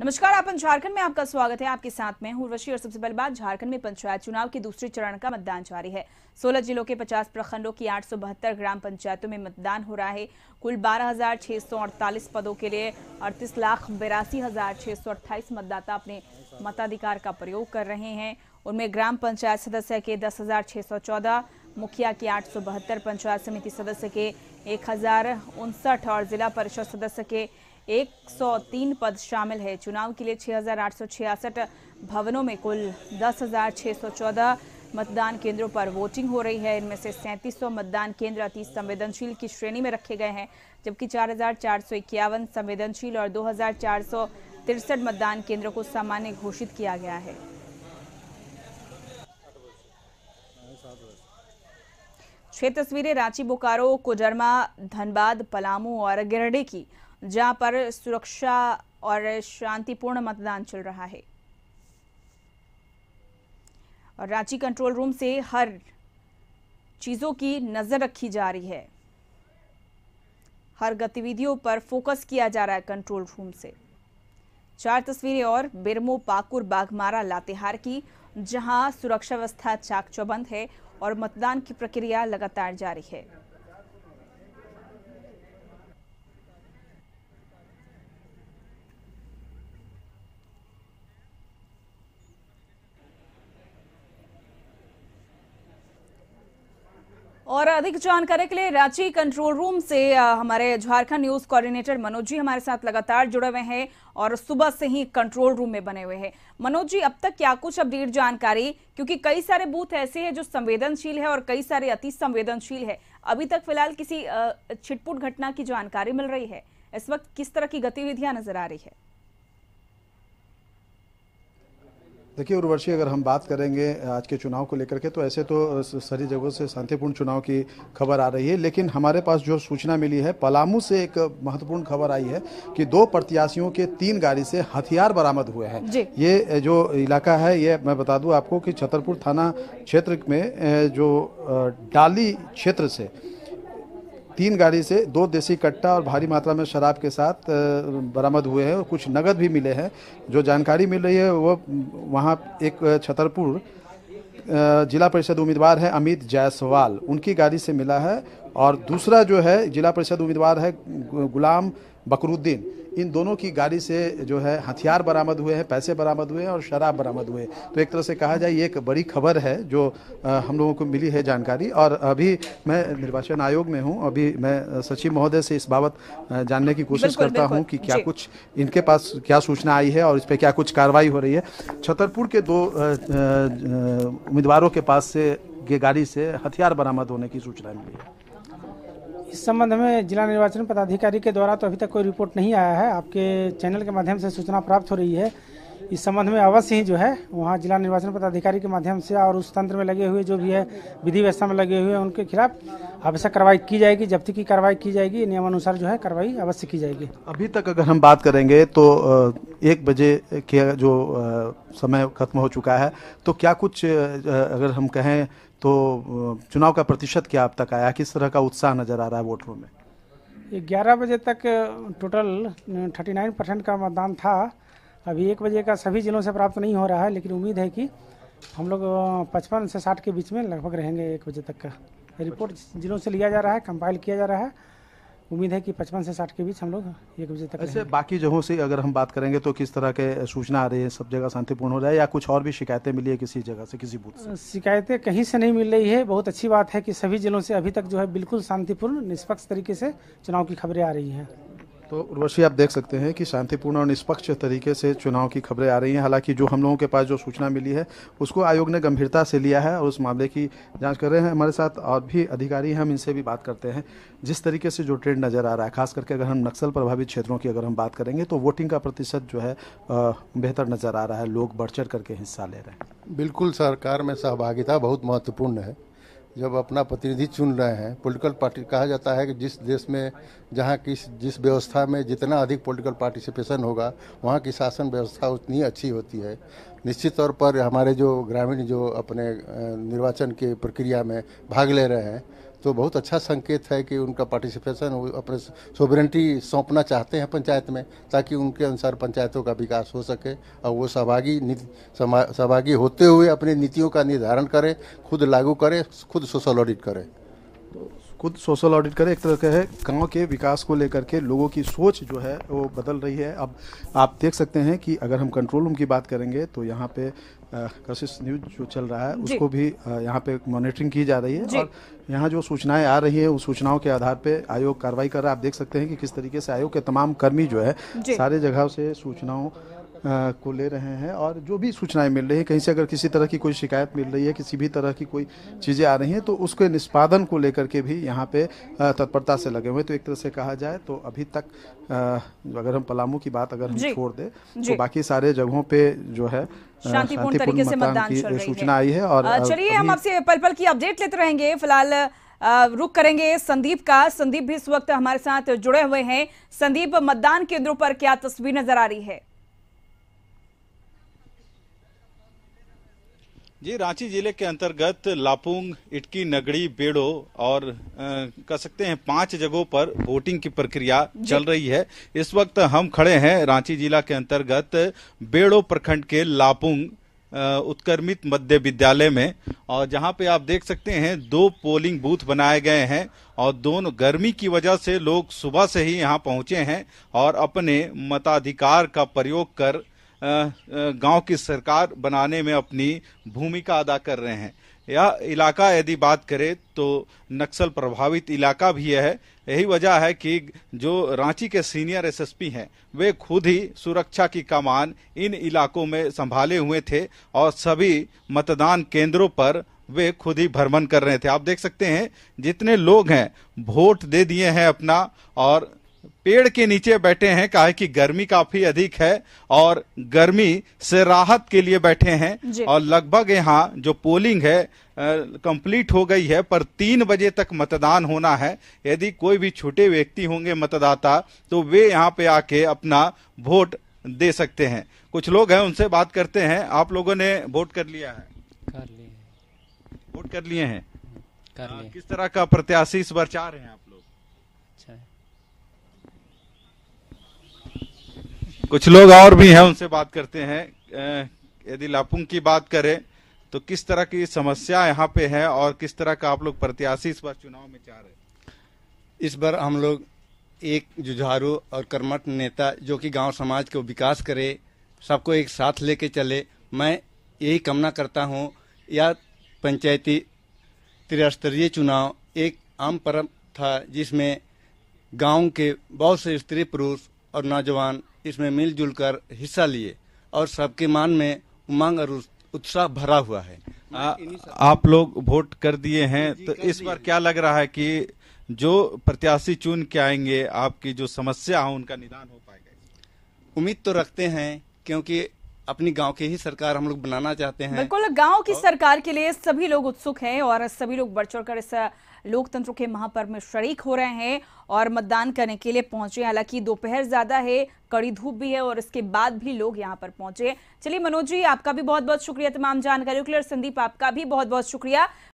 नमस्कार आप झारखंड में आपका स्वागत है आपके साथ में उर्वशी और सबसे पहले बात झारखंड में पंचायत चुनाव के दूसरे चरण का मतदान जारी है 16 जिलों के 50 प्रखंडों की आठ ग्राम पंचायतों में मतदान हो रहा है कुल 12,648 पदों के लिए अड़तीस लाख बिरासी हजार छह सौ अट्ठाईस मतदाता अपने मताधिकार का प्रयोग कर रहे हैं उनमें ग्राम पंचायत सदस्य के दस हजार छह सौ चौदह मुखिया के आठ सौ बहत्तर पंचायत समिति सदस्य के एक हजार उनसठ और जिला परिषद सदस्य के 103 पद शामिल है चुनाव के लिए 6,866 भवनों में कुल 10,614 मतदान केंद्रों पर वोटिंग हो रही है इनमें से 3700 मतदान केंद्र अति संवेदनशील की श्रेणी में रखे गए हैं जबकि चार संवेदनशील और दो मतदान केंद्रों को सामान्य घोषित किया गया है छह तस्वीरें रांची बोकारो कोडरमा धनबाद पलामू और गिरडे की जहां पर सुरक्षा और शांतिपूर्ण मतदान चल रहा है और रांची कंट्रोल रूम से हर चीज़ों की नज़र रखी जा रही है हर गतिविधियों पर फोकस किया जा रहा है कंट्रोल रूम से चार तस्वीरें और बिरमो पाकुर बाघमारा लातेहार की जहां सुरक्षा व्यवस्था चाक चौबंद है और मतदान की प्रक्रिया लगातार जारी है और अधिक जानकारी के लिए रांची कंट्रोल रूम से हमारे झारखंड न्यूज कोऑर्डिनेटर मनोज जी हमारे साथ लगातार जुड़े हुए हैं और सुबह से ही कंट्रोल रूम में बने हुए हैं मनोज जी अब तक क्या कुछ अपडेट जानकारी क्योंकि कई सारे बूथ ऐसे हैं जो संवेदनशील है और कई सारे अति संवेदनशील है अभी तक फिलहाल किसी छिटपुट घटना की जानकारी मिल रही है इस वक्त किस तरह की गतिविधियां नजर आ रही है देखिए उर्वशी अगर हम बात करेंगे आज के चुनाव को लेकर के तो ऐसे तो सारी जगहों से शांतिपूर्ण चुनाव की खबर आ रही है लेकिन हमारे पास जो सूचना मिली है पलामू से एक महत्वपूर्ण खबर आई है कि दो प्रत्याशियों के तीन गाड़ी से हथियार बरामद हुए हैं ये जो इलाका है ये मैं बता दूं आपको कि छतरपुर थाना क्षेत्र में जो डाली क्षेत्र से तीन गाड़ी से दो देसी कट्टा और भारी मात्रा में शराब के साथ बरामद हुए हैं और कुछ नगद भी मिले हैं जो जानकारी मिल रही है वो वहाँ एक छतरपुर जिला परिषद उम्मीदवार हैं अमित जायसवाल उनकी गाड़ी से मिला है और दूसरा जो है जिला परिषद उम्मीदवार है गुलाम बकरुद्दीन इन दोनों की गाड़ी से जो है हथियार बरामद हुए हैं पैसे बरामद हुए हैं और शराब बरामद हुए हैं तो एक तरह से कहा जाए ये एक बड़ी खबर है जो हम लोगों को मिली है जानकारी और अभी मैं निर्वाचन आयोग में हूँ अभी मैं सचिव महोदय से इस बाबत जानने की कोशिश करता हूँ कि क्या कुछ इनके पास क्या सूचना आई है और इस पर क्या कुछ कार्रवाई हो रही है छतरपुर के दो उम्मीदवारों के पास से गाड़ी से हथियार बरामद होने की सूचना मिली है इस संबंध में जिला निर्वाचन पदाधिकारी के द्वारा तो अभी तक कोई रिपोर्ट नहीं आया है आपके चैनल के माध्यम से सूचना प्राप्त हो रही है इस संबंध में अवश्य ही जो है वहाँ जिला निर्वाचन पदाधिकारी के माध्यम से और उस तंत्र में लगे हुए जो भी है विधि व्यवस्था में लगे हुए हैं उनके खिलाफ आवश्यक कार्रवाई की जाएगी जब्ती की कार्रवाई की जाएगी नियमानुसार जो है कार्रवाई अवश्य की जाएगी अभी तक अगर हम बात करेंगे तो एक बजे के जो समय खत्म हो चुका है तो क्या कुछ अगर हम कहें तो चुनाव का प्रतिशत क्या अब तक आया किस तरह का उत्साह नजर आ रहा है वोटरों में ग्यारह बजे तक टोटल 39 परसेंट का मतदान था अभी एक बजे का सभी ज़िलों से प्राप्त नहीं हो रहा है लेकिन उम्मीद है कि हम लोग पचपन से साठ के बीच में लगभग रहेंगे एक बजे तक का रिपोर्ट ज़िलों से लिया जा रहा है कंपाइल किया जा रहा है उम्मीद है कि 55 से 60 के बीच हम लोग एक बजे तक ऐसे बाकी जगहों से अगर हम बात करेंगे तो किस तरह के सूचना आ रही है सब जगह शांतिपूर्ण हो जाए या कुछ और भी शिकायतें मिली है किसी जगह से किसी बूथ से शिकायतें कहीं से नहीं मिल रही है बहुत अच्छी बात है कि सभी जिलों से अभी तक जो है बिल्कुल शांतिपूर्ण निष्पक्ष तरीके से चुनाव की खबरें आ रही हैं तो उर्वशी आप देख सकते हैं कि शांतिपूर्ण और निष्पक्ष तरीके से चुनाव की खबरें आ रही हैं हालांकि जो हम लोगों के पास जो सूचना मिली है उसको आयोग ने गंभीरता से लिया है और उस मामले की जांच कर रहे हैं हमारे साथ और भी अधिकारी हैं हम इनसे भी बात करते हैं जिस तरीके से जो ट्रेंड नज़र आ रहा है खास करके अगर हम नक्सल प्रभावित क्षेत्रों की अगर हम बात करेंगे तो वोटिंग का प्रतिशत जो है बेहतर नज़र आ रहा है लोग बढ़ चढ़ करके हिस्सा ले रहे हैं बिल्कुल सरकार में सहभागिता बहुत महत्वपूर्ण है जब अपना प्रतिनिधि चुन रहे हैं पॉलिटिकल पार्टी कहा जाता है कि जिस देश में जहाँ किस जिस व्यवस्था में जितना अधिक पॉलिटिकल पार्टिसिपेशन होगा वहाँ की शासन व्यवस्था उतनी अच्छी होती है निश्चित तौर पर हमारे जो ग्रामीण जो अपने निर्वाचन के प्रक्रिया में भाग ले रहे हैं तो बहुत अच्छा संकेत है कि उनका पार्टिसिपेशन अपने सोबरेंटी सौंपना चाहते हैं पंचायत में ताकि उनके अनुसार पंचायतों का विकास हो सके और वो सहभागी सहभागी होते हुए अपनी नीतियों का निर्धारण करें खुद लागू करें खुद सोशल ऑडिट करें खुद सोशल ऑडिट करें एक तरह का है गांव के विकास को लेकर के लोगों की सोच जो है वो बदल रही है अब आप देख सकते हैं कि अगर हम कंट्रोल रूम की बात करेंगे तो यहाँ पे कशिश न्यूज जो चल रहा है उसको भी यहाँ पे मॉनिटरिंग की जा रही है और यहाँ जो सूचनाएं आ रही है उस सूचनाओं के आधार पे आयोग कार्रवाई कर रहा है आप देख सकते हैं कि किस तरीके से आयोग के तमाम कर्मी जो है सारे जगह से सूचनाओं को ले रहे हैं और जो भी सूचनाएं मिल रही है कहीं से अगर किसी तरह की कोई शिकायत मिल रही है किसी भी तरह की कोई चीज़ें आ रही हैं तो उसके निष्पादन को लेकर के भी यहाँ पे तत्परता से लगे हुए तो एक तरह से कहा जाए तो अभी तक अगर हम पलामू की बात अगर हम छोड़ दें तो बाकी सारे जगहों पर जो है शांतिपूर्ण तरीके से मतदान की सूचना आई है और चलिए हम आपसे पल पल की अपडेट लेते रहेंगे फिलहाल रुक करेंगे संदीप का संदीप भी इस वक्त हमारे साथ जुड़े हुए हैं संदीप मतदान केंद्रों पर क्या तस्वीर नजर आ रही है जी रांची जिले के अंतर्गत लापुंग इटकी नगड़ी बेड़ो और कह सकते हैं पांच जगहों पर वोटिंग की प्रक्रिया चल रही है इस वक्त हम खड़े हैं रांची जिला के अंतर्गत बेड़ो प्रखंड के लापुंग उत्कर्मित मध्य विद्यालय में और जहां पे आप देख सकते हैं दो पोलिंग बूथ बनाए गए हैं और दोनों गर्मी की वजह से लोग सुबह से ही यहां पहुंचे हैं और अपने मताधिकार का प्रयोग कर गांव की सरकार बनाने में अपनी भूमिका अदा कर रहे हैं यह इलाका यदि बात करें तो नक्सल प्रभावित इलाका भी है यही वजह है कि जो रांची के सीनियर एसएसपी हैं वे खुद ही सुरक्षा की कमान इन इलाकों में संभाले हुए थे और सभी मतदान केंद्रों पर वे खुद ही भ्रमण कर रहे थे आप देख सकते हैं जितने लोग हैं वोट दे दिए हैं अपना और पेड़ के नीचे बैठे हैं कहा है कि गर्मी काफी अधिक है और गर्मी से राहत के लिए बैठे हैं और लगभग यहाँ जो पोलिंग है कंप्लीट हो गई है पर तीन बजे तक मतदान होना है यदि कोई भी छोटे व्यक्ति होंगे मतदाता तो वे यहाँ पे आके अपना वोट दे सकते हैं कुछ लोग हैं उनसे बात करते हैं आप लोगों ने वोट कर लिया है कर लिए वोट कर हाँ, लिए हैं किस तरह का प्रत्याशी इस बार चाह रहे हैं आप कुछ लोग और भी हैं उनसे बात करते हैं यदि लापुंग की बात करें तो किस तरह की समस्या यहाँ पे है और किस तरह का आप लोग प्रत्याशी इस बार चुनाव में चाह रहे इस बार हम लोग एक जुझारू और कर्मठ नेता जो कि गांव समाज को विकास करे सबको एक साथ लेके चले मैं यही कामना करता हूँ या पंचायती त्रिस्तरीय चुनाव एक आम परम था जिसमें गांव के बहुत से स्त्री पुरुष और नौजवान इसमें मिलजुल कर हिस्सा लिए और सबके मान में उमंग और उत्साह भरा हुआ है आ, आप लोग वोट कर दिए हैं तो इस बार क्या लग रहा है कि जो प्रत्याशी चुन के आएंगे आपकी जो समस्या है उनका निदान हो पाएगा उम्मीद तो रखते हैं क्योंकि अपनी गांव की ही सरकार हम लोग बनाना चाहते हैं बिल्कुल गांव की सरकार के लिए सभी लोग उत्सुक हैं और सभी लोग बढ़ चढ़ कर इस लोकतंत्र के महापर्व में शरीक हो रहे हैं और मतदान करने के लिए पहुंचे हालांकि दोपहर ज्यादा है कड़ी धूप भी है और इसके बाद भी लोग यहाँ पर पहुंचे चलिए मनोज जी आपका भी बहुत बहुत शुक्रिया तमाम जानकारियों के लिए संदीप आपका भी बहुत बहुत शुक्रिया